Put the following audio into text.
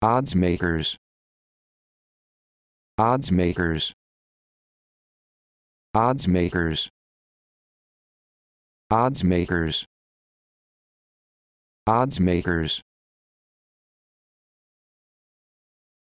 odds makers odds makers odds makers odds makers odds makers